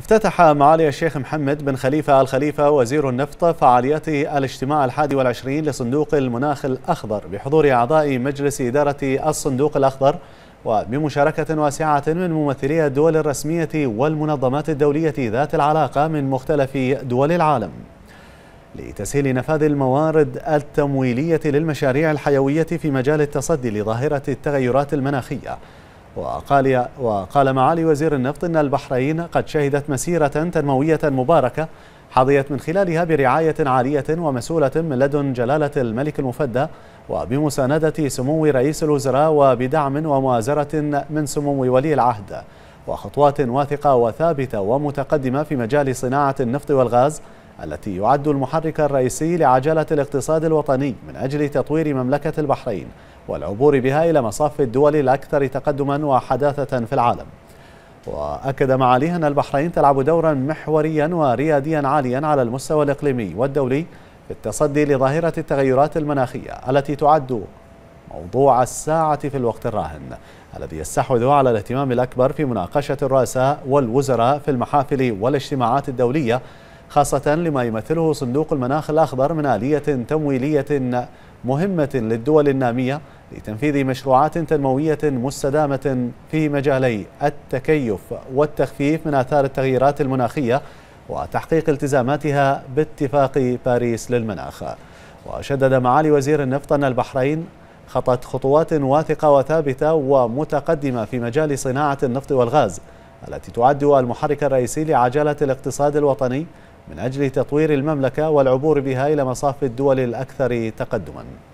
افتتح معالي الشيخ محمد بن خليفة الخليفة وزير النفط فعاليات الاجتماع الحادي والعشرين لصندوق المناخ الأخضر بحضور أعضاء مجلس إدارة الصندوق الأخضر وبمشاركة واسعة من ممثلي الدول الرسمية والمنظمات الدولية ذات العلاقة من مختلف دول العالم لتسهيل نفاذ الموارد التمويلية للمشاريع الحيوية في مجال التصدي لظاهرة التغيرات المناخية وقال, وقال معالي وزير النفط إن البحرين قد شهدت مسيرة تنموية مباركة حظيت من خلالها برعاية عالية ومسؤولة من لدن جلالة الملك المفدى وبمساندة سمو رئيس الوزراء وبدعم ومؤازرة من سمو ولي العهد وخطوات واثقة وثابتة ومتقدمة في مجال صناعة النفط والغاز التي يعد المحرك الرئيسي لعجلة الاقتصاد الوطني من أجل تطوير مملكة البحرين والعبور بها إلى مصاف الدول الأكثر تقدما وحداثة في العالم وأكد معاليه أن البحرين تلعب دورا محوريا ورياديا عاليا على المستوى الإقليمي والدولي في التصدي لظاهرة التغيرات المناخية التي تعد موضوع الساعة في الوقت الراهن الذي يستحوذ على الاهتمام الأكبر في مناقشة الرؤساء والوزراء في المحافل والاجتماعات الدولية خاصة لما يمثله صندوق المناخ الأخضر من آلية تمويلية مهمة للدول النامية لتنفيذ مشروعات تنموية مستدامة في مجالي التكيف والتخفيف من آثار التغييرات المناخية وتحقيق التزاماتها باتفاق باريس للمناخ وشدد معالي وزير النفط أن البحرين خطت خطوات واثقة وثابتة ومتقدمة في مجال صناعة النفط والغاز التي تعد المحرك الرئيسي لعجلة الاقتصاد الوطني من أجل تطوير المملكة والعبور بها إلى مصاف الدول الأكثر تقدماً